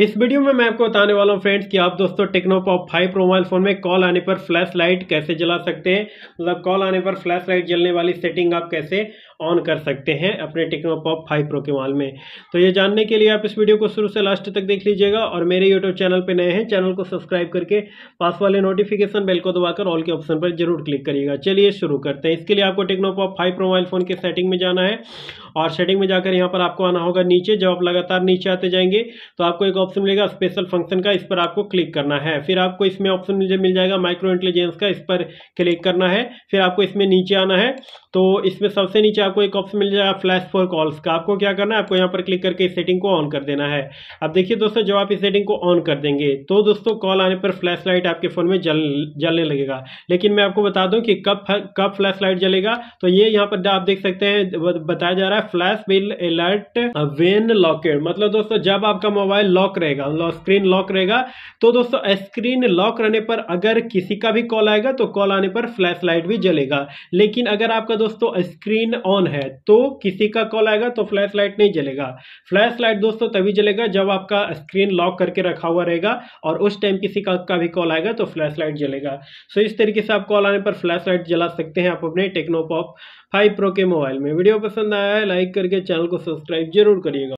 इस वीडियो में मैं आपको बताने वाला हूँ फ्रेंड्स कि आप दोस्तों Tecno Pop five pro mobile phone में कॉल आने पर फ्लैश लाइट कैसे जला सकते हैं मतलब कॉल आने पर फ्लैश लाइट जलने वाली सेटिंग आप कैसे ऑन कर सकते हैं अपने टेक्नो पॉप फाइव प्रो के मोबाइल में तो ये जानने के लिए आप इस वीडियो को शुरू से लास्ट तक देख लीजिएगा और मेरे यूट्यूब चैनल पर नए हैं चैनल को सब्सक्राइब करके पास वाले नोटिफिकेशन बेल को दबाकर ऑल के ऑप्शन पर जरूर क्लिक करिएगा चलिए शुरू करते हैं इसके लिए आपको Tecno Pop five pro mobile phone के सेटिंग में जाना है और सेटिंग में जाकर यहाँ पर आपको आना होगा नीचे जब आप लगातार नीचे आते जाएंगे तो आपको एक ऑप्शन मिलेगा स्पेशल फंक्शन का इस पर आपको क्लिक करना है फिर आपको इसमें ऑप्शन मिल जाएगा माइक्रो इंटेलिजेंस का इस पर क्लिक करना है फिर आपको इसमें नीचे आना है तो इसमें सबसे नीचे आपको एक ऑप्शन मिल जाएगा फ्लैश फॉर कॉल्स का आपको क्या करना है आपको यहाँ पर क्लिक करके इस सेटिंग को ऑन कर देना है अब देखिए दोस्तों जब आप इस सेटिंग को ऑन कर देंगे तो दोस्तों कॉल आने पर फ्लैश लाइट आपके फ़ोन में जल जलने लगेगा लेकिन मैं आपको बता दूं कि कब कब फ्लैश लाइट जलेगा तो ये यहाँ पर आप देख सकते हैं बताया जा रहा है flash will alert when locked मतलब दोस्तों जब आपका मोबाइल लॉक रहेगा स्क्रीन लॉक रहेगा तो दोस्तों स्क्रीन लॉक रहने पर अगर किसी का भी कॉल आएगा तो कॉल आने पर फ्लैश लाइट भी जलेगा लेकिन अगर आपका दोस्तों स्क्रीन ऑन है तो किसी का कॉल आएगा तो फ्लैश लाइट नहीं जलेगा फ्लैश लाइट दोस्तों तभी जलेगा जब आपका स्क्रीन लॉक करके रखा हुआ रहेगा और उस टाइम किसी का, का भी कॉल आएगा तो फ्लैश लाइट जलेगा सो इस तरीके से आप कॉल आने पर फ्लैश लाइट जला सकते हैं आप अपने टेक्नोपॉप फाइव प्रो के मोबाइल में वीडियो पसंद आया है लाइक करके चैनल को सब्सक्राइब जरूर करिएगा